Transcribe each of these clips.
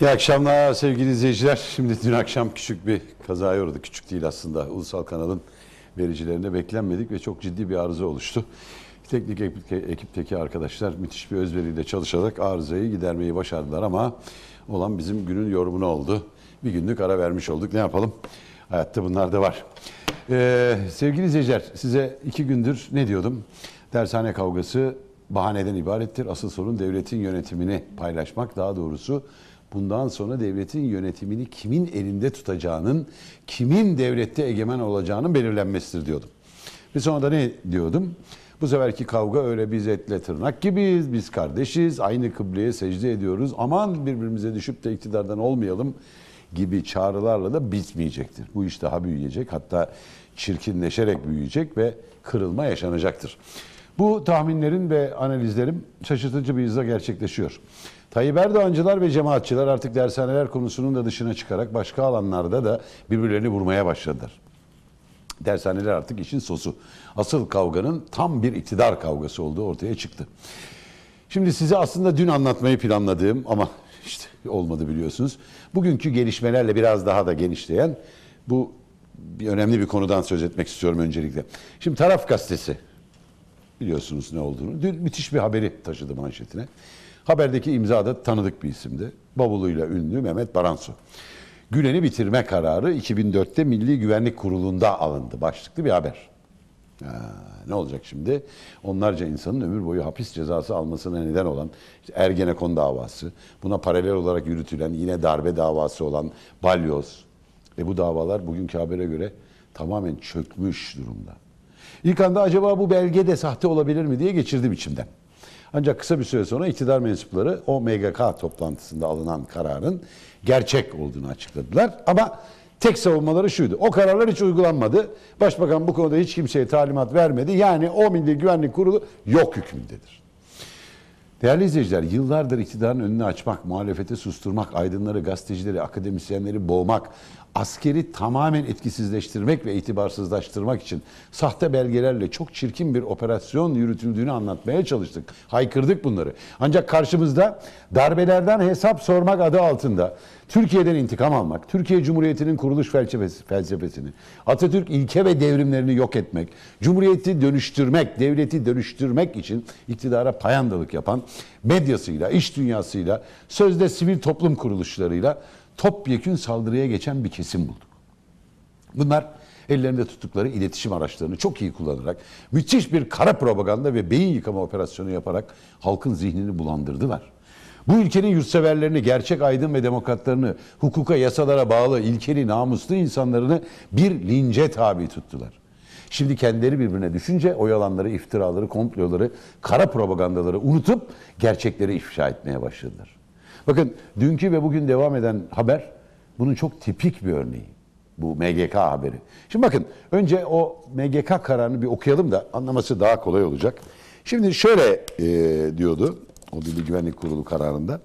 İyi akşamlar sevgili izleyiciler. Şimdi dün akşam küçük bir kazaya uğradık. Küçük değil aslında. Ulusal kanalın vericilerinde beklenmedik ve çok ciddi bir arıza oluştu. Teknik ekipteki arkadaşlar müthiş bir özveriyle çalışarak arızayı gidermeyi başardılar ama olan bizim günün yorumunu oldu. Bir günlük ara vermiş olduk. Ne yapalım? Hayatta bunlar da var. Ee, sevgili izleyiciler size iki gündür ne diyordum? Dershane kavgası bahaneden ibarettir. Asıl sorun devletin yönetimini paylaşmak daha doğrusu bundan sonra devletin yönetimini kimin elinde tutacağının, kimin devlette egemen olacağının belirlenmesidir diyordum. Bir sonra da ne diyordum? Bu seferki kavga öyle biz etle tırnak gibiyiz, biz kardeşiz, aynı kıbleye secde ediyoruz. Aman birbirimize düşüp de iktidardan olmayalım gibi çağrılarla da bitmeyecektir. Bu iş daha büyüyecek, hatta çirkinleşerek büyüyecek ve kırılma yaşanacaktır. Bu tahminlerin ve analizlerim şaşırtıcı bir hızla gerçekleşiyor. Tayyip Erdoğancılar ve cemaatçiler artık dershaneler konusunun da dışına çıkarak başka alanlarda da birbirlerini vurmaya başladılar. Dershaneler artık işin sosu. Asıl kavganın tam bir iktidar kavgası olduğu ortaya çıktı. Şimdi size aslında dün anlatmayı planladığım ama işte olmadı biliyorsunuz. Bugünkü gelişmelerle biraz daha da genişleyen bu bir önemli bir konudan söz etmek istiyorum öncelikle. Şimdi Taraf Gazetesi biliyorsunuz ne olduğunu. Dün müthiş bir haberi taşıdı manşetine. Haberdeki imzada tanıdık bir isimdi. Bavuluyla ünlü Mehmet Baransu. Gülen'i bitirme kararı 2004'te Milli Güvenlik Kurulu'nda alındı. Başlıklı bir haber. Ha, ne olacak şimdi? Onlarca insanın ömür boyu hapis cezası almasına neden olan işte Ergenekon davası, buna paralel olarak yürütülen yine darbe davası olan Balyoz. E bu davalar bugünkü habere göre tamamen çökmüş durumda. İlk anda acaba bu belge de sahte olabilir mi diye geçirdim içimden. Ancak kısa bir süre sonra iktidar mensupları o MGK toplantısında alınan kararın gerçek olduğunu açıkladılar. Ama tek savunmaları şuydu. O kararlar hiç uygulanmadı. Başbakan bu konuda hiç kimseye talimat vermedi. Yani o Milli Güvenlik Kurulu yok hükmündedir. Değerli izleyiciler, yıllardır iktidarın önünü açmak, muhalefeti susturmak, aydınları, gazetecileri, akademisyenleri boğmak, askeri tamamen etkisizleştirmek ve itibarsızlaştırmak için sahte belgelerle çok çirkin bir operasyon yürütüldüğünü anlatmaya çalıştık. Haykırdık bunları. Ancak karşımızda darbelerden hesap sormak adı altında Türkiye'den intikam almak, Türkiye Cumhuriyeti'nin kuruluş felsefesi, felsefesini, Atatürk ilke ve devrimlerini yok etmek, Cumhuriyeti dönüştürmek, devleti dönüştürmek için iktidara payandalık yapan medyasıyla, iş dünyasıyla, sözde sivil toplum kuruluşlarıyla topyekün saldırıya geçen bir kesim bulduk. Bunlar ellerinde tuttukları iletişim araçlarını çok iyi kullanarak müthiş bir kara propaganda ve beyin yıkama operasyonu yaparak halkın zihnini bulandırdılar. Bu ülkenin yurtseverlerini, gerçek aydın ve demokratlarını, hukuka, yasalara bağlı, ilkeli, namuslu insanlarını bir lince tabi tuttular. Şimdi kendileri birbirine düşünce o yalanları, iftiraları, komploları, kara propagandaları unutup gerçekleri ifşa etmeye başladılar. Bakın dünkü ve bugün devam eden haber bunun çok tipik bir örneği. Bu MGK haberi. Şimdi bakın önce o MGK kararını bir okuyalım da anlaması daha kolay olacak. Şimdi şöyle e, diyordu o Milli Güvenlik Kurulu kararında.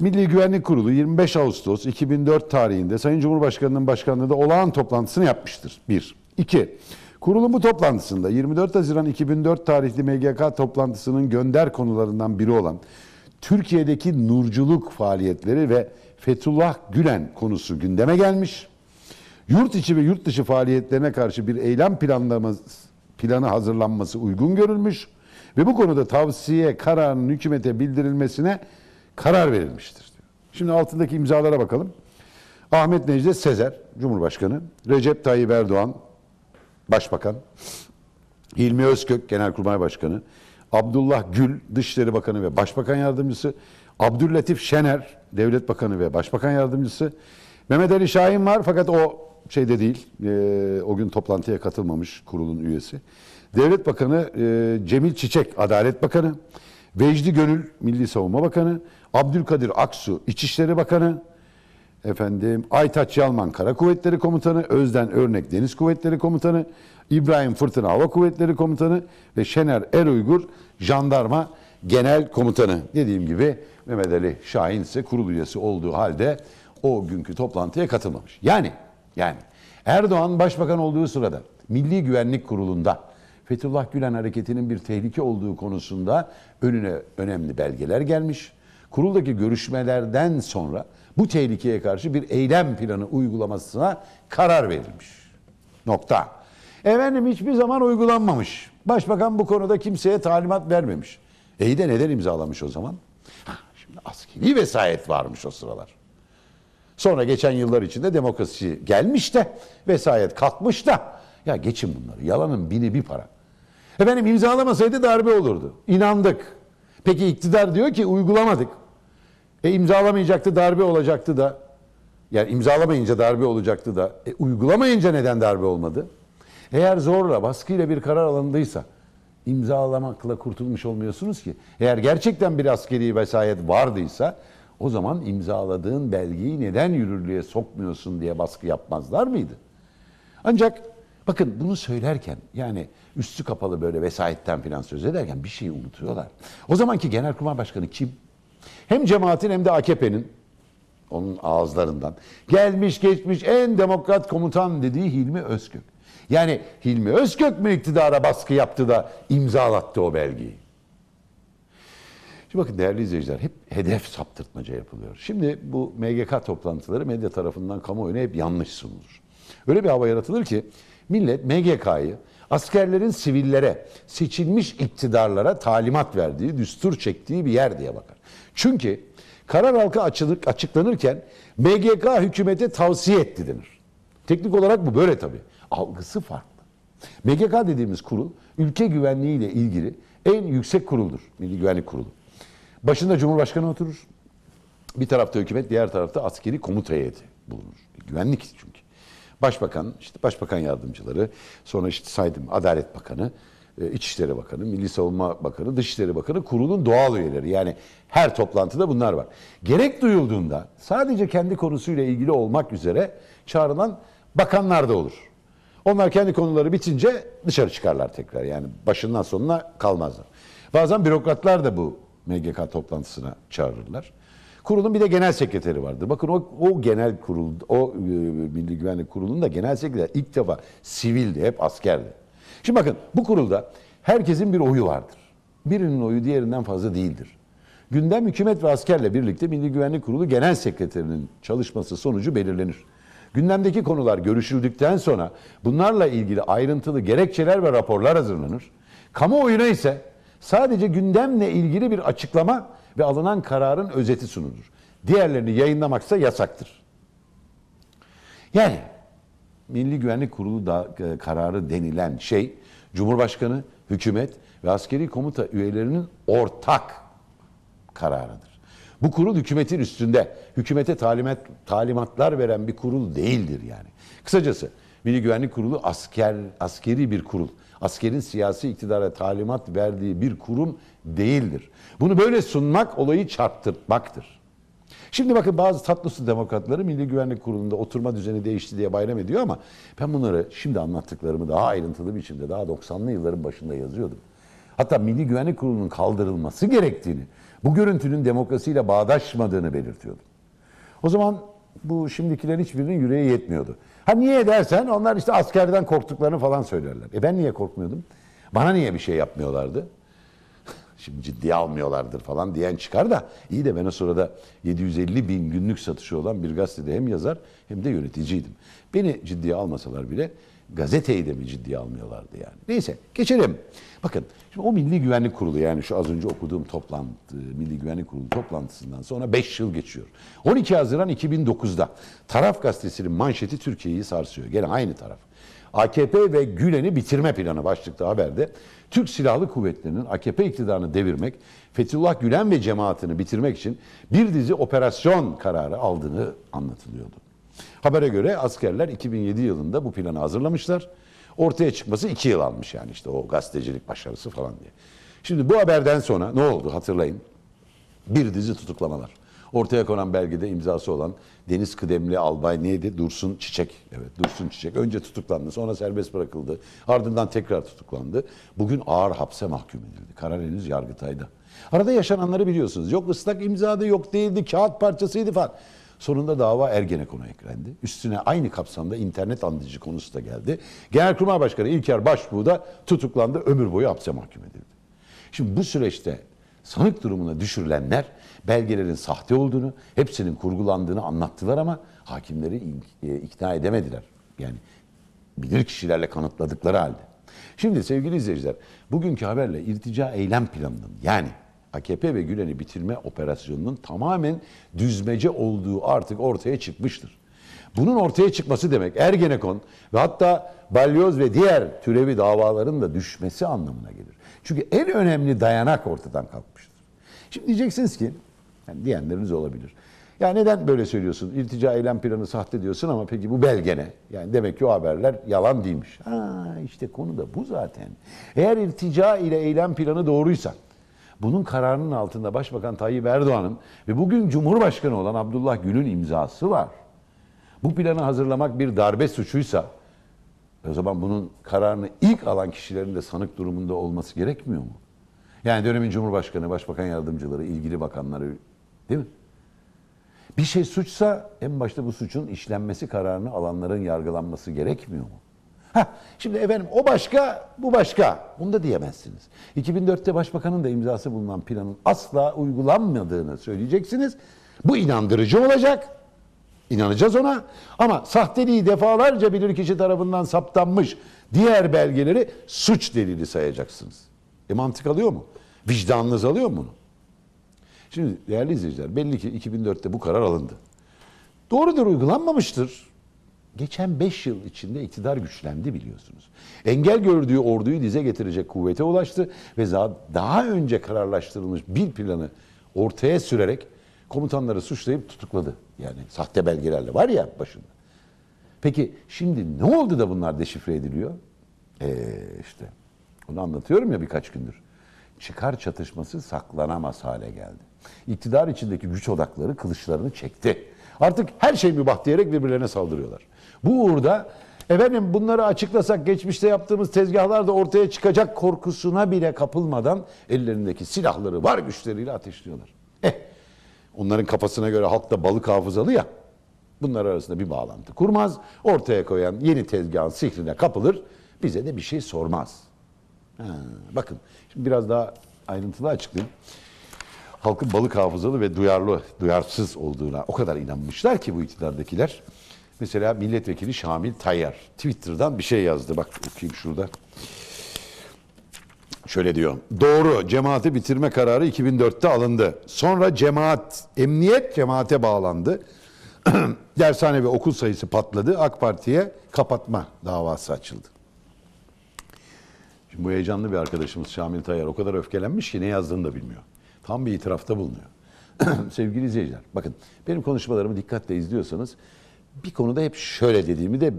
Milli Güvenlik Kurulu 25 Ağustos 2004 tarihinde Sayın Cumhurbaşkanı'nın başkanlığında olağan toplantısını yapmıştır. Bir. İki. Kurulun bu toplantısında 24 Haziran 2004 tarihli MGK toplantısının gönder konularından biri olan Türkiye'deki nurculuk faaliyetleri ve Fethullah Gülen konusu gündeme gelmiş. Yurt içi ve yurt dışı faaliyetlerine karşı bir eylem planlaması, planı hazırlanması uygun görülmüş ve bu konuda tavsiye kararının hükümete bildirilmesine karar verilmiştir. Şimdi altındaki imzalara bakalım. Ahmet Necdet Sezer, Cumhurbaşkanı, Recep Tayyip Erdoğan, Başbakan, Hilmi Özkök, Genelkurmay Başkanı, Abdullah Gül Dışişleri Bakanı ve Başbakan Yardımcısı, Abdüllatif Şener Devlet Bakanı ve Başbakan Yardımcısı, Mehmet Ali Şahin var fakat o şeyde değil, e, o gün toplantıya katılmamış kurulun üyesi. Devlet Bakanı e, Cemil Çiçek Adalet Bakanı, Vecdi Gönül Milli Savunma Bakanı, Abdülkadir Aksu İçişleri Bakanı, efendim Aytaç Yalman Kara Kuvvetleri Komutanı, Özden Örnek Deniz Kuvvetleri Komutanı, İbrahim Fırtına Hava Kuvvetleri Komutanı ve Şener Er Uygur Jandarma Genel Komutanı. Dediğim gibi Mehmet Ali Şahin ise kurul üyesi olduğu halde o günkü toplantıya katılmamış. Yani yani Erdoğan başbakan olduğu sırada Milli Güvenlik Kurulu'nda Fethullah Gülen hareketinin bir tehlike olduğu konusunda önüne önemli belgeler gelmiş. Kuruldaki görüşmelerden sonra bu tehlikeye karşı bir eylem planı uygulamasına karar verilmiş. Nokta. Efendim hiçbir zaman uygulanmamış. Başbakan bu konuda kimseye talimat vermemiş. İyi de neden imzalamış o zaman? şimdi askeri vesayet varmış o sıralar. Sonra geçen yıllar içinde demokrasi gelmiş de vesayet kalkmış da ya geçin bunları yalanın bini bir para. Efendim imzalamasaydı darbe olurdu. İnandık. Peki iktidar diyor ki uygulamadık. E imzalamayacaktı darbe olacaktı da. Yani imzalamayınca darbe olacaktı da. E, uygulamayınca neden darbe olmadı? Eğer zorla, baskıyla bir karar alındıysa imzalamakla kurtulmuş olmuyorsunuz ki. Eğer gerçekten bir askeri vesayet vardıysa o zaman imzaladığın belgeyi neden yürürlüğe sokmuyorsun diye baskı yapmazlar mıydı? Ancak bakın bunu söylerken yani üstü kapalı böyle vesayetten filan söz ederken bir şeyi unutuyorlar. O zamanki Genelkurmay Başkanı kim? Hem cemaatin hem de AKP'nin onun ağızlarından gelmiş geçmiş en demokrat komutan dediği Hilmi Özkök. Yani Hilmi Özkök mü iktidara baskı yaptı da imzalattı o belgeyi? Şimdi bakın değerli izleyiciler hep hedef saptırtmaca yapılıyor. Şimdi bu MGK toplantıları medya tarafından kamuoyuna hep yanlış sunulur. Öyle bir hava yaratılır ki millet MGK'yı Askerlerin sivillere, seçilmiş iktidarlara talimat verdiği, düstur çektiği bir yer diye bakar. Çünkü karar halka açılık, açıklanırken MGK hükümete tavsiye etti denir. Teknik olarak bu böyle tabii. Algısı farklı. MGK dediğimiz kurul ülke güvenliği ile ilgili en yüksek kuruldur. Milli Güvenlik Kurulu. Başında Cumhurbaşkanı oturur. Bir tarafta hükümet, diğer tarafta askeri komuta heyeti bulunur. Güvenlik çünkü. Başbakan, işte başbakan yardımcıları, sonra işte saydım Adalet Bakanı, e, İçişleri Bakanı, Milli Savunma Bakanı, Dışişleri Bakanı kurulun doğal üyeleri. Yani her toplantıda bunlar var. Gerek duyulduğunda sadece kendi konusuyla ilgili olmak üzere çağrılan bakanlar da olur. Onlar kendi konuları bitince dışarı çıkarlar tekrar. Yani başından sonuna kalmazlar. Bazen bürokratlar da bu MGK toplantısına çağırırlar. Kurulun bir de genel sekreteri vardır. Bakın o, o genel kurul, o e, Milli Güvenlik Kurulu'nun da genel sekreteri ilk defa sivildi, hep askerdi. Şimdi bakın bu kurulda herkesin bir oyu vardır. Birinin oyu diğerinden fazla değildir. Gündem hükümet ve askerle birlikte Milli Güvenlik Kurulu Genel Sekreterinin çalışması sonucu belirlenir. Gündemdeki konular görüşüldükten sonra bunlarla ilgili ayrıntılı gerekçeler ve raporlar hazırlanır. Kamuoyuna ise sadece gündemle ilgili bir açıklama ve alınan kararın özeti sunulur. Diğerlerini yayınlamaksa yasaktır. Yani Milli Güvenlik Kurulu da, e, kararı denilen şey Cumhurbaşkanı, hükümet ve askeri komuta üyelerinin ortak kararıdır. Bu kurul hükümetin üstünde, hükümete talimat, talimatlar veren bir kurul değildir yani. Kısacası Milli Güvenlik Kurulu asker askeri bir kurul. Askerin siyasi iktidara talimat verdiği bir kurum değildir. Bunu böyle sunmak olayı çarptırmaktır. Şimdi bakın bazı tatlısı demokratları Milli Güvenlik Kurulu'nda oturma düzeni değişti diye bayram ediyor ama ben bunları şimdi anlattıklarımı daha ayrıntılı biçimde daha 90'lı yılların başında yazıyordum. Hatta Milli Güvenlik Kurulu'nun kaldırılması gerektiğini, bu görüntünün demokrasiyle bağdaşmadığını belirtiyordum. O zaman bu şimdikilerin hiçbirinin yüreği yetmiyordu. Ha niye dersen onlar işte askerden korktuklarını falan söylerler. E ben niye korkmuyordum? Bana niye bir şey yapmıyorlardı? şimdi ciddiye almıyorlardır falan diyen çıkar da iyi de ben o sırada 750 bin günlük satışı olan bir gazetede hem yazar hem de yöneticiydim. Beni ciddiye almasalar bile gazeteyi de mi ciddiye almıyorlardı yani. Neyse geçelim. Bakın şimdi o Milli Güvenlik Kurulu yani şu az önce okuduğum toplantı Milli Güvenlik Kurulu toplantısından sonra 5 yıl geçiyor. 12 Haziran 2009'da Taraf Gazetesi'nin manşeti Türkiye'yi sarsıyor. Gene aynı taraf. AKP ve Gülen'i bitirme planı başlıklı haberde Türk Silahlı Kuvvetleri'nin AKP iktidarını devirmek, Fethullah Gülen ve cemaatini bitirmek için bir dizi operasyon kararı aldığını anlatılıyordu. Habere göre askerler 2007 yılında bu planı hazırlamışlar. Ortaya çıkması 2 yıl almış yani işte o gazetecilik başarısı falan diye. Şimdi bu haberden sonra ne oldu hatırlayın. Bir dizi tutuklamalar. Ortaya konan belgede imzası olan Deniz Kıdemli Albay neydi? Dursun Çiçek. Evet Dursun Çiçek. Önce tutuklandı sonra serbest bırakıldı. Ardından tekrar tutuklandı. Bugün ağır hapse mahkum edildi. Karar henüz Yargıtay'da. Arada yaşananları biliyorsunuz. Yok ıslak imzadı, yok değildi, kağıt parçasıydı falan. Sonunda dava Ergenekon'a eklendi. Üstüne aynı kapsamda internet andıcı konusu da geldi. Genelkurmay Başkanı İlker Başbuğ da tutuklandı, ömür boyu hapse mahkum edildi. Şimdi bu süreçte sanık durumuna düşürülenler belgelerin sahte olduğunu, hepsinin kurgulandığını anlattılar ama hakimleri e, ikna edemediler. Yani bilir kişilerle kanıtladıkları halde. Şimdi sevgili izleyiciler, bugünkü haberle irtica eylem planının yani AKP ve Gülen'i bitirme operasyonunun tamamen düzmece olduğu artık ortaya çıkmıştır. Bunun ortaya çıkması demek Ergenekon ve hatta balyoz ve diğer türevi davaların da düşmesi anlamına gelir. Çünkü en önemli dayanak ortadan kalkmıştır. Şimdi diyeceksiniz ki, yani diyenleriniz olabilir. Ya neden böyle söylüyorsun? İltica eylem planı sahte diyorsun ama peki bu belge ne? Yani demek ki o haberler yalan değilmiş. Ha işte konu da bu zaten. Eğer iltica ile eylem planı doğruysa, bunun kararının altında Başbakan Tayyip Erdoğan'ın ve bugün Cumhurbaşkanı olan Abdullah Gül'ün imzası var. Bu planı hazırlamak bir darbe suçuysa e o zaman bunun kararını ilk alan kişilerin de sanık durumunda olması gerekmiyor mu? Yani dönemin Cumhurbaşkanı, Başbakan Yardımcıları, ilgili bakanları değil mi? Bir şey suçsa en başta bu suçun işlenmesi kararını alanların yargılanması gerekmiyor mu? Heh, şimdi efendim o başka, bu başka. Bunu da diyemezsiniz. 2004'te Başbakan'ın da imzası bulunan planın asla uygulanmadığını söyleyeceksiniz. Bu inandırıcı olacak. İnanacağız ona. Ama sahteliği defalarca kişi tarafından saptanmış diğer belgeleri suç delili sayacaksınız. E mantık alıyor mu? Vicdanınız alıyor mu bunu? Şimdi değerli izleyiciler belli ki 2004'te bu karar alındı. Doğrudur uygulanmamıştır. Geçen 5 yıl içinde iktidar güçlendi biliyorsunuz. Engel gördüğü orduyu dize getirecek kuvvete ulaştı ve daha önce kararlaştırılmış bir planı ortaya sürerek komutanları suçlayıp tutukladı. Yani sahte belgelerle var ya başında. Peki şimdi ne oldu da bunlar deşifre ediliyor? Ee, işte onu anlatıyorum ya birkaç gündür. Çıkar çatışması saklanamaz hale geldi. İktidar içindeki güç odakları kılıçlarını çekti. Artık her şey mübah diyerek birbirlerine saldırıyorlar. Bu uğurda efendim bunları açıklasak geçmişte yaptığımız tezgahlar da ortaya çıkacak korkusuna bile kapılmadan ellerindeki silahları var güçleriyle ateşliyorlar. Onların kafasına göre halk da balık hafızalı ya. Bunlar arasında bir bağlantı kurmaz. Ortaya koyan yeni tezgahın sihrine kapılır. Bize de bir şey sormaz. Ha, bakın şimdi biraz daha ayrıntılı açıklayayım. Halkın balık hafızalı ve duyarlı, duyarsız olduğuna o kadar inanmışlar ki bu iktidardakiler. Mesela milletvekili Şamil Tayyar Twitter'dan bir şey yazdı. Bak okuyayım şurada. Şöyle diyor. Doğru cemaati bitirme kararı 2004'te alındı. Sonra cemaat, emniyet cemaate bağlandı. Dershane ve okul sayısı patladı. AK Parti'ye kapatma davası açıldı. Şimdi bu heyecanlı bir arkadaşımız Şamil Tayyar o kadar öfkelenmiş ki ne yazdığını da bilmiyor. Tam bir itirafta bulunuyor. Sevgili izleyiciler bakın benim konuşmalarımı dikkatle izliyorsanız bir konuda hep şöyle dediğimi de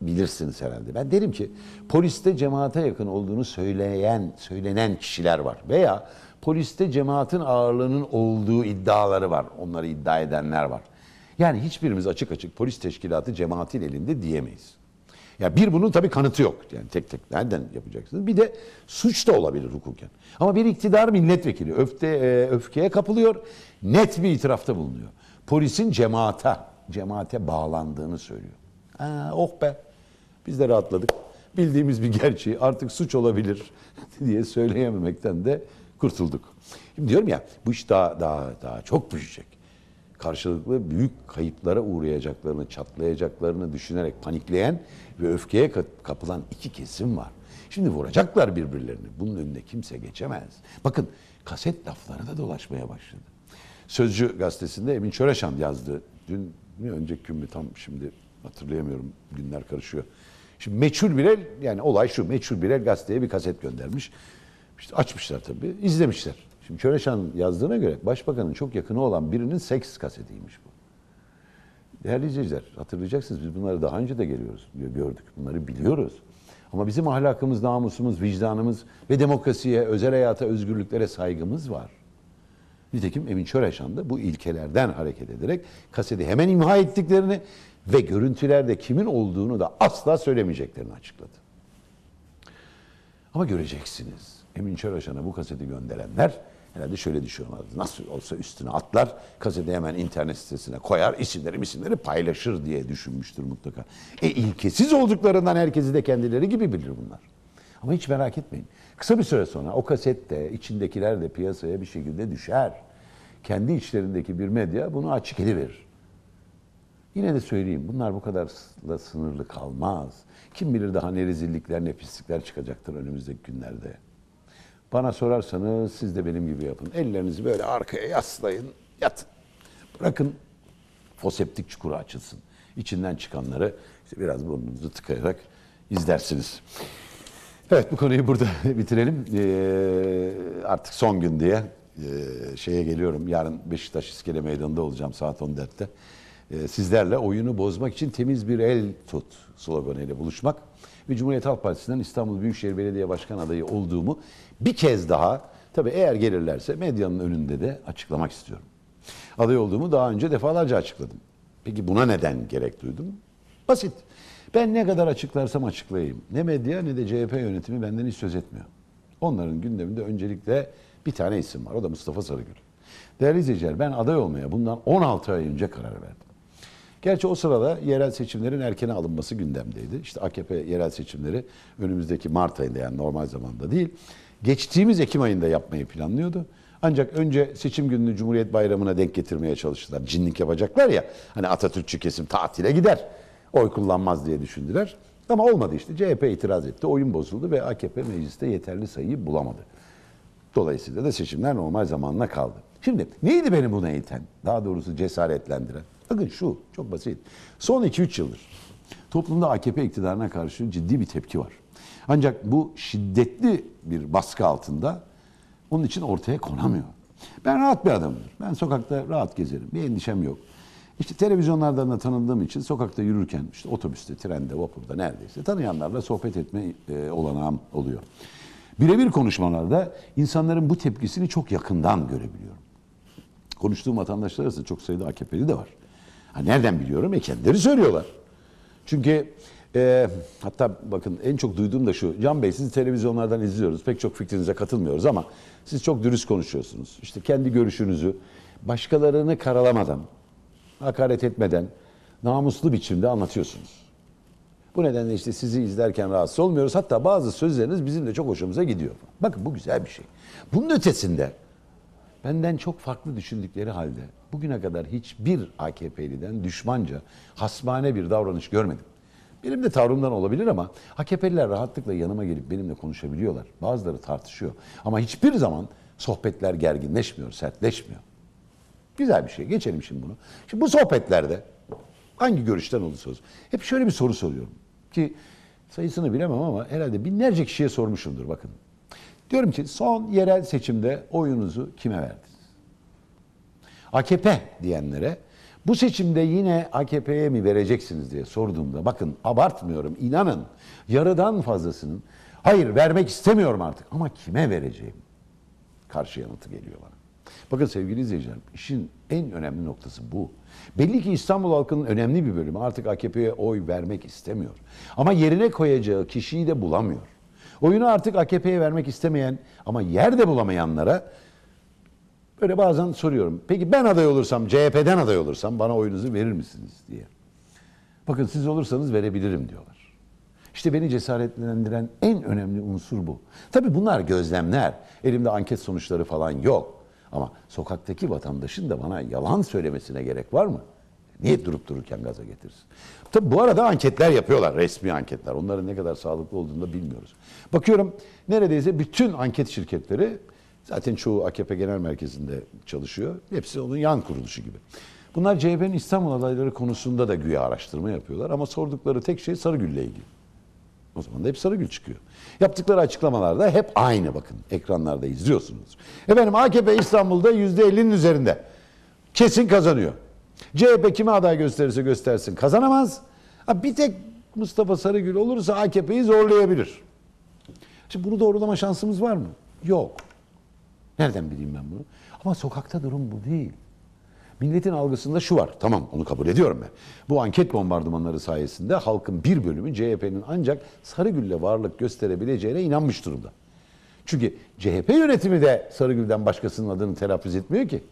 bilirsiniz herhalde. Ben derim ki poliste cemaate yakın olduğunu söyleyen, söylenen kişiler var. Veya poliste cemaatin ağırlığının olduğu iddiaları var. Onları iddia edenler var. Yani hiçbirimiz açık açık polis teşkilatı cemaatin elinde diyemeyiz. Ya bir bunun tabii kanıtı yok. Yani tek tek nereden yapacaksınız? Bir de suç da olabilir hukuken. Ama bir iktidar milletvekili öfte, e, öfkeye kapılıyor. Net bir itirafta bulunuyor. Polisin cemaate, cemaate bağlandığını söylüyor. Aa, oh be biz de rahatladık. Bildiğimiz bir gerçeği artık suç olabilir diye söyleyememekten de kurtulduk. Şimdi diyorum ya bu iş daha daha daha çok büyüyecek. Karşılıklı büyük kayıplara uğrayacaklarını, çatlayacaklarını düşünerek panikleyen ve öfkeye kapılan iki kesim var. Şimdi vuracaklar birbirlerini. Bunun önüne kimse geçemez. Bakın kaset lafları da dolaşmaya başladı. Sözcü gazetesinde Emin Çöreşan yazdı. Dün mi önceki gün mü tam şimdi hatırlayamıyorum. Günler karışıyor. Şimdi meçhul Bilal yani olay şu meçhul Bilal gazeteye bir kaset göndermiş. İşte açmışlar tabii izlemişler. Şimdi Çöreşan yazdığına göre başbakanın çok yakını olan birinin seks kasetiymiş bu. Değerli izleyiciler hatırlayacaksınız biz bunları daha önce de geliyoruz gördük bunları biliyoruz. Ama bizim ahlakımız, namusumuz, vicdanımız ve demokrasiye, özel hayata, özgürlüklere saygımız var. Nitekim Emin Çöreşan da bu ilkelerden hareket ederek kaseti hemen imha ettiklerini ve görüntülerde kimin olduğunu da asla söylemeyeceklerini açıkladı. Ama göreceksiniz. Emin Çaraşan'a bu kaseti gönderenler herhalde şöyle düşünüyorlar. Nasıl olsa üstüne atlar, kaseti hemen internet sitesine koyar, isimleri isimleri paylaşır diye düşünmüştür mutlaka. E ilkesiz olduklarından herkesi de kendileri gibi bilir bunlar. Ama hiç merak etmeyin. Kısa bir süre sonra o kaset de içindekiler de piyasaya bir şekilde düşer. Kendi içlerindeki bir medya bunu açık ediverir. Yine de söyleyeyim bunlar bu kadarla sınırlı kalmaz. Kim bilir daha ne rezillikler ne pislikler çıkacaktır önümüzdeki günlerde. Bana sorarsanız siz de benim gibi yapın. Ellerinizi böyle arkaya yaslayın, yatın. Bırakın foseptik çukuru açılsın. İçinden çıkanları işte biraz burnunuzu tıkayarak izlersiniz. Evet bu konuyu burada bitirelim. Ee, artık son gün diye ee, şeye geliyorum. Yarın Beşiktaş İskele Meydanı'nda olacağım saat 14'te. Ee, sizlerle oyunu bozmak için temiz bir el tut sloganıyla buluşmak ve Cumhuriyet Halk Partisi'nden İstanbul Büyükşehir Belediye Başkan adayı olduğumu bir kez daha tabii eğer gelirlerse medyanın önünde de açıklamak istiyorum. Aday olduğumu daha önce defalarca açıkladım. Peki buna neden gerek duydum? Basit. Ben ne kadar açıklarsam açıklayayım. Ne medya ne de CHP yönetimi benden hiç söz etmiyor. Onların gündeminde öncelikle bir tane isim var. O da Mustafa Sarıgül. Değerli izleyiciler ben aday olmaya bundan 16 ay önce karar verdim. Gerçi o sırada yerel seçimlerin erkene alınması gündemdeydi. İşte AKP yerel seçimleri önümüzdeki Mart ayında yani normal zamanda değil. Geçtiğimiz Ekim ayında yapmayı planlıyordu. Ancak önce seçim gününü Cumhuriyet Bayramı'na denk getirmeye çalıştılar. Cinlik yapacaklar ya. Hani Atatürkçü kesim tatile gider. Oy kullanmaz diye düşündüler. Ama olmadı işte. CHP itiraz etti. Oyun bozuldu ve AKP mecliste yeterli sayıyı bulamadı. Dolayısıyla da seçimler normal zamanına kaldı. Şimdi neydi beni buna eğiten? Daha doğrusu cesaretlendiren? Bakın şu çok basit. Son 2-3 yıldır toplumda AKP iktidarına karşı ciddi bir tepki var. Ancak bu şiddetli bir baskı altında onun için ortaya konamıyor. Ben rahat bir adamım. Ben sokakta rahat gezerim. Bir endişem yok. İşte televizyonlardan da tanındığım için sokakta yürürken işte otobüste, trende, vapurda neredeyse tanıyanlarla sohbet etme e, olanağım oluyor. Birebir konuşmalarda insanların bu tepkisini çok yakından görebiliyorum. Konuştuğum vatandaşlar arasında çok sayıda AKP'li de var. Ha, nereden biliyorum? E kendileri söylüyorlar. Çünkü e, hatta bakın en çok duyduğum da şu. Can Bey sizi televizyonlardan izliyoruz. Pek çok fikrinize katılmıyoruz ama siz çok dürüst konuşuyorsunuz. İşte kendi görüşünüzü başkalarını karalamadan, hakaret etmeden namuslu biçimde anlatıyorsunuz. Bu nedenle işte sizi izlerken rahatsız olmuyoruz. Hatta bazı sözleriniz bizim de çok hoşumuza gidiyor. Bakın bu güzel bir şey. Bunun ötesinde benden çok farklı düşündükleri halde bugüne kadar hiçbir AKP'liden düşmanca, hasmane bir davranış görmedim. Benim de tavrımdan olabilir ama AKP'liler rahatlıkla yanıma gelip benimle konuşabiliyorlar. Bazıları tartışıyor ama hiçbir zaman sohbetler gerginleşmiyor, sertleşmiyor. Güzel bir şey. Geçelim şimdi bunu. Şimdi bu sohbetlerde hangi görüşten olursa olsun hep şöyle bir soru soruyorum ki sayısını bilemem ama herhalde binlerce kişiye sormuşumdur bakın. Diyorum ki son yerel seçimde oyunuzu kime verdiniz? AKP diyenlere bu seçimde yine AKP'ye mi vereceksiniz diye sorduğumda bakın abartmıyorum inanın yarıdan fazlasının hayır vermek istemiyorum artık ama kime vereceğim karşı yanıtı geliyor bana. Bakın sevgili izleyicilerim işin en önemli noktası bu. Belli ki İstanbul halkının önemli bir bölümü artık AKP'ye oy vermek istemiyor. Ama yerine koyacağı kişiyi de bulamıyor. Oyunu artık AKP'ye vermek istemeyen ama yerde bulamayanlara böyle bazen soruyorum. Peki ben aday olursam, CHP'den aday olursam bana oyunuzu verir misiniz diye. Bakın siz olursanız verebilirim diyorlar. İşte beni cesaretlendiren en önemli unsur bu. Tabii bunlar gözlemler. Elimde anket sonuçları falan yok. Ama sokaktaki vatandaşın da bana yalan söylemesine gerek var mı? Niye durup dururken gaza getirsin? Tabi bu arada anketler yapıyorlar, resmi anketler. Onların ne kadar sağlıklı olduğunu da bilmiyoruz. Bakıyorum neredeyse bütün anket şirketleri zaten çoğu AKP Genel Merkezi'nde çalışıyor. Hepsi onun yan kuruluşu gibi. Bunlar CHP'nin İstanbul adayları konusunda da güya araştırma yapıyorlar ama sordukları tek şey Sarıgül'le ilgili. O zaman da hep Sarıgül çıkıyor. Yaptıkları açıklamalarda hep aynı bakın. Ekranlarda izliyorsunuz. Efendim AKP İstanbul'da %50'nin üzerinde. Kesin kazanıyor. CHP kime aday gösterirse göstersin kazanamaz. Ha, bir tek Mustafa Sarıgül olursa AKP'yi zorlayabilir. Şimdi bunu doğrulama şansımız var mı? Yok. Nereden bileyim ben bunu? Ama sokakta durum bu değil. Milletin algısında şu var. Tamam onu kabul ediyorum ben. Bu anket bombardımanları sayesinde halkın bir bölümü CHP'nin ancak Sarıgül'le varlık gösterebileceğine inanmış durumda. Çünkü CHP yönetimi de Sarıgül'den başkasının adını telaffuz etmiyor ki.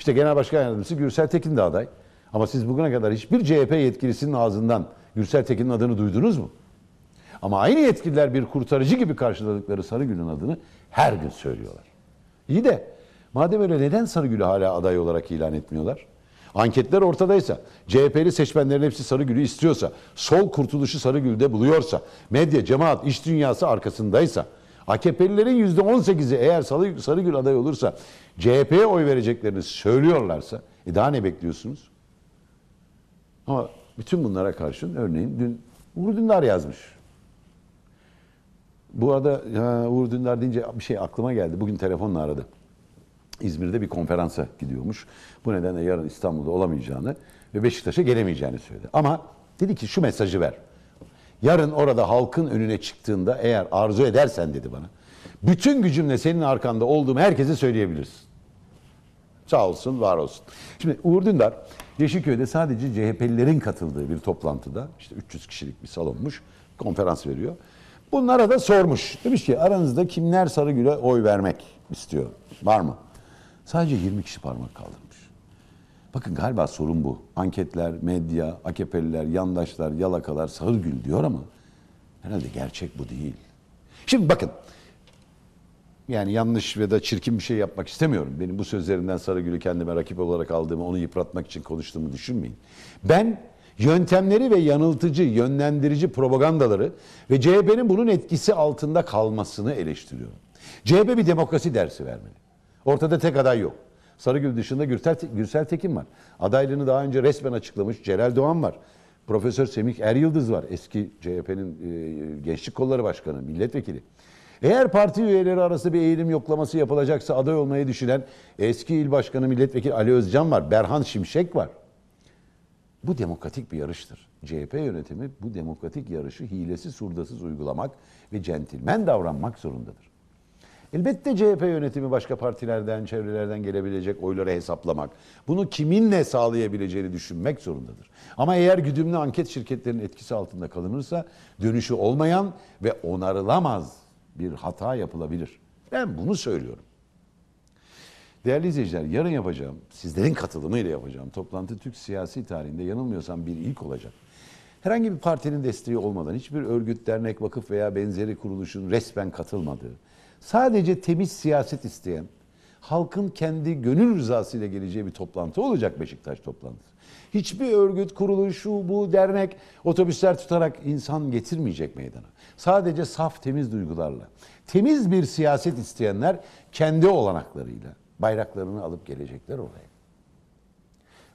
İşte Genel Başkan Yardımcısı Gürsel Tekin de aday. Ama siz bugüne kadar hiçbir CHP yetkilisinin ağzından Gürsel Tekin'in adını duydunuz mu? Ama aynı yetkililer bir kurtarıcı gibi karşıladıkları Sarıgül'ün adını her gün söylüyorlar. İyi de madem öyle neden Sarıgül'ü hala aday olarak ilan etmiyorlar? Anketler ortadaysa, CHP'li seçmenlerin hepsi Sarıgül'ü istiyorsa, sol kurtuluşu Sarıgül'de buluyorsa, medya, cemaat, iş dünyası arkasındaysa, AKP'lilerin %18'i eğer Sarı, Sarıgül aday olursa CHP'ye oy vereceklerini söylüyorlarsa e daha ne bekliyorsunuz? Ama bütün bunlara karşın örneğin dün Uğur Dündar yazmış. Bu arada ya, Uğur Dündar deyince bir şey aklıma geldi. Bugün telefonla aradı. İzmir'de bir konferansa gidiyormuş. Bu nedenle yarın İstanbul'da olamayacağını ve Beşiktaş'a gelemeyeceğini söyledi. Ama dedi ki şu mesajı ver. Yarın orada halkın önüne çıktığında eğer arzu edersen dedi bana. Bütün gücümle senin arkanda olduğumu herkese söyleyebilirsin. Sağ olsun, var olsun. Şimdi Uğur Dündar Yeşilköy'de sadece CHP'lilerin katıldığı bir toplantıda işte 300 kişilik bir salonmuş konferans veriyor. Bunlara da sormuş. Demiş ki aranızda kimler Sarıgül'e oy vermek istiyor? Var mı? Sadece 20 kişi parmak kaldırmış. Bakın galiba sorun bu. Anketler, medya, AKP'liler, yandaşlar, yalakalar, sağırgül diyor ama herhalde gerçek bu değil. Şimdi bakın yani yanlış ve da çirkin bir şey yapmak istemiyorum. Benim bu sözlerinden Sarıgül'ü kendime rakip olarak aldığımı, onu yıpratmak için konuştuğumu düşünmeyin. Ben yöntemleri ve yanıltıcı, yönlendirici propagandaları ve CHP'nin bunun etkisi altında kalmasını eleştiriyorum. CHP bir demokrasi dersi vermeli. Ortada tek aday yok. Sarıgül dışında Gürsel, Gürsel Tekin var. Adaylığını daha önce resmen açıklamış Celal Doğan var. Profesör Semih Er Yıldız var. Eski CHP'nin e, Gençlik Kolları Başkanı, milletvekili. Eğer parti üyeleri arası bir eğilim yoklaması yapılacaksa aday olmayı düşünen eski il başkanı milletvekili Ali Özcan var, Berhan Şimşek var. Bu demokratik bir yarıştır. CHP yönetimi bu demokratik yarışı hilesiz, surdasız uygulamak ve centilmen davranmak zorundadır. Elbette CHP yönetimi başka partilerden, çevrelerden gelebilecek oyları hesaplamak, bunu kiminle sağlayabileceğini düşünmek zorundadır. Ama eğer güdümlü anket şirketlerinin etkisi altında kalınırsa dönüşü olmayan ve onarılamaz bir hata yapılabilir. Ben bunu söylüyorum. Değerli izleyiciler, yarın yapacağım, sizlerin katılımıyla yapacağım toplantı Türk siyasi tarihinde yanılmıyorsam bir ilk olacak. Herhangi bir partinin desteği olmadan, hiçbir örgüt, dernek, vakıf veya benzeri kuruluşun resmen katılmadığı, Sadece temiz siyaset isteyen, halkın kendi gönül rızasıyla geleceği bir toplantı olacak Beşiktaş toplantısı. Hiçbir örgüt, kuruluş, şu, bu, dernek otobüsler tutarak insan getirmeyecek meydana. Sadece saf temiz duygularla. Temiz bir siyaset isteyenler kendi olanaklarıyla bayraklarını alıp gelecekler oraya.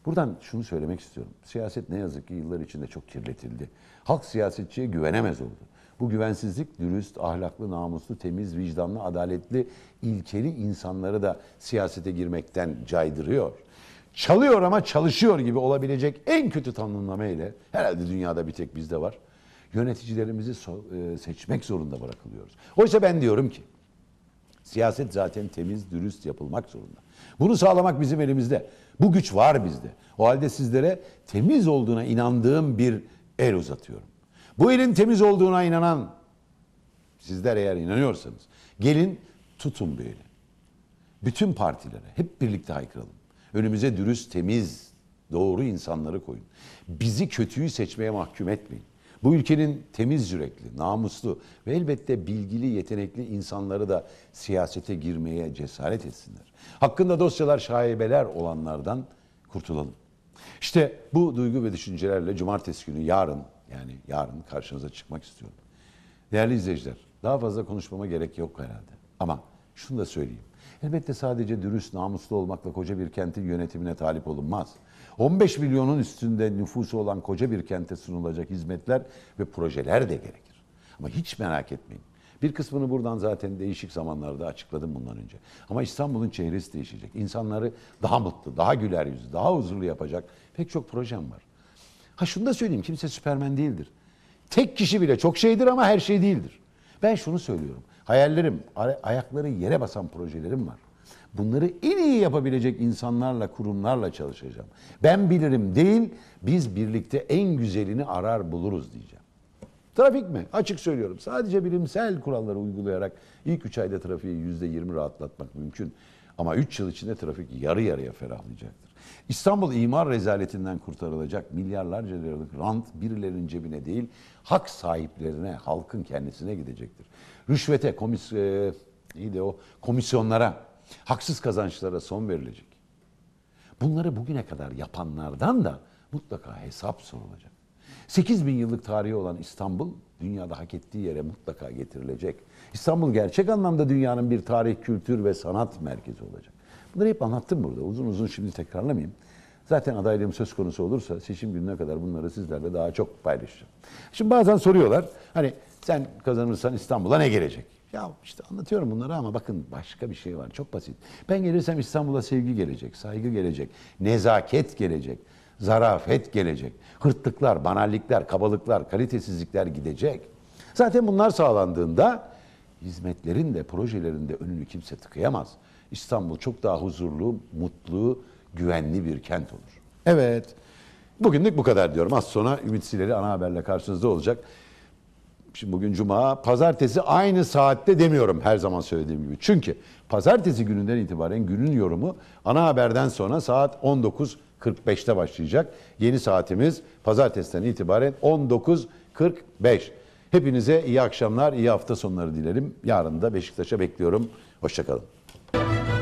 Buradan şunu söylemek istiyorum. Siyaset ne yazık ki yıllar içinde çok kirletildi. Halk siyasetçiye güvenemez oldu. Bu güvensizlik dürüst, ahlaklı, namuslu, temiz, vicdanlı, adaletli, ilkeli insanları da siyasete girmekten caydırıyor. Çalıyor ama çalışıyor gibi olabilecek en kötü tanımlama ile herhalde dünyada bir tek bizde var. Yöneticilerimizi so- e, seçmek zorunda bırakılıyoruz. Oysa ben diyorum ki Siyaset zaten temiz, dürüst yapılmak zorunda. Bunu sağlamak bizim elimizde. Bu güç var bizde. O halde sizlere temiz olduğuna inandığım bir el uzatıyorum. Bu ilin temiz olduğuna inanan sizler eğer inanıyorsanız gelin tutun bu ilin, Bütün partilere hep birlikte haykıralım. Önümüze dürüst, temiz, doğru insanları koyun. Bizi kötüyü seçmeye mahkum etmeyin. Bu ülkenin temiz yürekli, namuslu ve elbette bilgili, yetenekli insanları da siyasete girmeye cesaret etsinler. Hakkında dosyalar şaibeler olanlardan kurtulalım. İşte bu duygu ve düşüncelerle cumartesi günü yarın yani yarın karşınıza çıkmak istiyorum. Değerli izleyiciler, daha fazla konuşmama gerek yok herhalde. Ama şunu da söyleyeyim. Elbette sadece dürüst, namuslu olmakla koca bir kentin yönetimine talip olunmaz. 15 milyonun üstünde nüfusu olan koca bir kente sunulacak hizmetler ve projeler de gerekir. Ama hiç merak etmeyin. Bir kısmını buradan zaten değişik zamanlarda açıkladım bundan önce. Ama İstanbul'un çehresi değişecek. İnsanları daha mutlu, daha güler yüzlü, daha huzurlu yapacak pek çok projem var. Ha şunu da söyleyeyim kimse süpermen değildir. Tek kişi bile çok şeydir ama her şey değildir. Ben şunu söylüyorum. Hayallerim, ayakları yere basan projelerim var. Bunları en iyi yapabilecek insanlarla, kurumlarla çalışacağım. Ben bilirim değil, biz birlikte en güzelini arar buluruz diyeceğim. Trafik mi? Açık söylüyorum. Sadece bilimsel kuralları uygulayarak ilk 3 ayda trafiği %20 rahatlatmak mümkün. Ama 3 yıl içinde trafik yarı yarıya ferahlayacaktır. İstanbul imar rezaletinden kurtarılacak milyarlarca liralık rant birilerinin cebine değil, hak sahiplerine, halkın kendisine gidecektir. Rüşvete, komis e, iyi o komisyonlara, haksız kazançlara son verilecek. Bunları bugüne kadar yapanlardan da mutlaka hesap sorulacak. 8 bin yıllık tarihi olan İstanbul dünyada hak ettiği yere mutlaka getirilecek. İstanbul gerçek anlamda dünyanın bir tarih, kültür ve sanat merkezi olacak. Bunları hep anlattım burada. Uzun uzun şimdi tekrarlamayayım. Zaten adaylığım söz konusu olursa seçim gününe kadar bunları sizlerle daha çok paylaşacağım. Şimdi bazen soruyorlar. Hani sen kazanırsan İstanbul'a ne gelecek? Ya işte anlatıyorum bunları ama bakın başka bir şey var. Çok basit. Ben gelirsem İstanbul'a sevgi gelecek, saygı gelecek, nezaket gelecek, zarafet gelecek. Hırtlıklar, banallikler, kabalıklar, kalitesizlikler gidecek. Zaten bunlar sağlandığında hizmetlerin de projelerinde önünü kimse tıkayamaz. İstanbul çok daha huzurlu, mutlu, güvenli bir kent olur. Evet. Bugünlük bu kadar diyorum. Az sonra ümitsileri ana haberle karşınızda olacak. Şimdi bugün cuma, pazartesi aynı saatte demiyorum her zaman söylediğim gibi. Çünkü pazartesi gününden itibaren günün yorumu ana haberden sonra saat 19.45'te başlayacak. Yeni saatimiz pazartesiden itibaren 19.45. Hepinize iyi akşamlar, iyi hafta sonları dilerim. Yarın da Beşiktaş'a bekliyorum. Hoşçakalın.